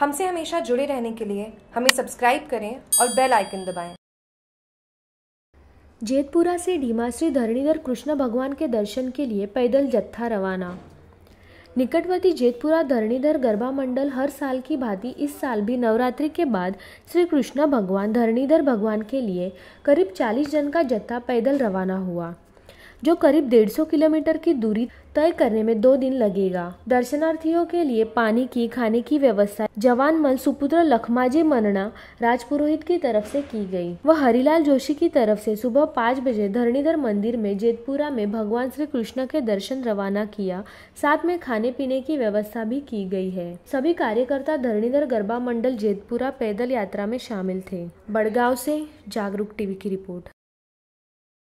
हमसे हमेशा जुड़े रहने के लिए हमें सब्सक्राइब करें और बेल आइकन दबाएं। जेतपुरा से डीमा श्री धरणीधर कृष्ण भगवान के दर्शन के लिए पैदल जत्था रवाना निकटवर्ती जेतपुरा धरणीधर गरबा मंडल हर साल की भांति इस साल भी नवरात्रि के बाद श्री कृष्ण भगवान धरणीधर भगवान के लिए करीब 40 जन का जत्था पैदल रवाना हुआ जो करीब 150 किलोमीटर की दूरी तय करने में दो दिन लगेगा दर्शनार्थियों के लिए पानी की खाने की व्यवस्था जवान मल सुपुत्र लखमाजी मरणा राजपुरोहित की तरफ से की गई वह हरिलाल जोशी की तरफ से सुबह पाँच बजे धरणीधर मंदिर में जेतपुरा में भगवान श्री कृष्ण के दर्शन रवाना किया साथ में खाने पीने की व्यवस्था भी की गई है सभी कार्यकर्ता धरणीधर गरबा मंडल जेतपुरा पैदल यात्रा में शामिल थे बड़गांव से जागरूक टीवी की रिपोर्ट